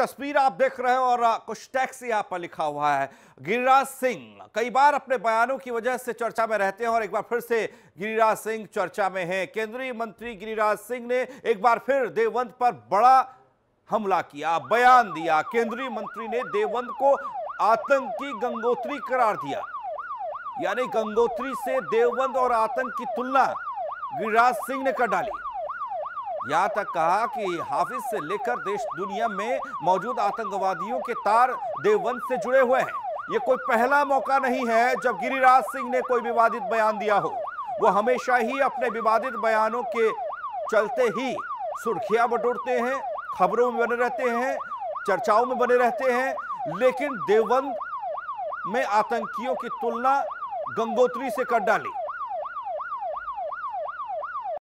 तस्वीर आप देख रहे हैं और कुछ टैक्स यहाँ पर लिखा हुआ है गिरिराज सिंह कई बार अपने बयानों की वजह से चर्चा में रहते हैं और एक बार फिर से गिरिराज सिंह चर्चा में हैं केंद्रीय मंत्री गिरिराज सिंह ने एक बार फिर देववंत पर बड़ा हमला किया बयान दिया केंद्रीय मंत्री ने देवंत को आतंकी गंगोत्री करार दिया यानी गंगोत्री से देवबंद और आतंक की तुलना गिरिराज सिंह ने कर डाली यहाँ तक कहा कि हाफिज से लेकर देश दुनिया में मौजूद आतंकवादियों के तार देववंश से जुड़े हुए हैं ये कोई पहला मौका नहीं है जब गिरिराज सिंह ने कोई विवादित बयान दिया हो वो हमेशा ही अपने विवादित बयानों के चलते ही सुर्खियां बटोरते हैं खबरों में बने रहते हैं चर्चाओं में बने रहते हैं लेकिन देवबंद में आतंकियों की तुलना गंगोत्री से कर डाली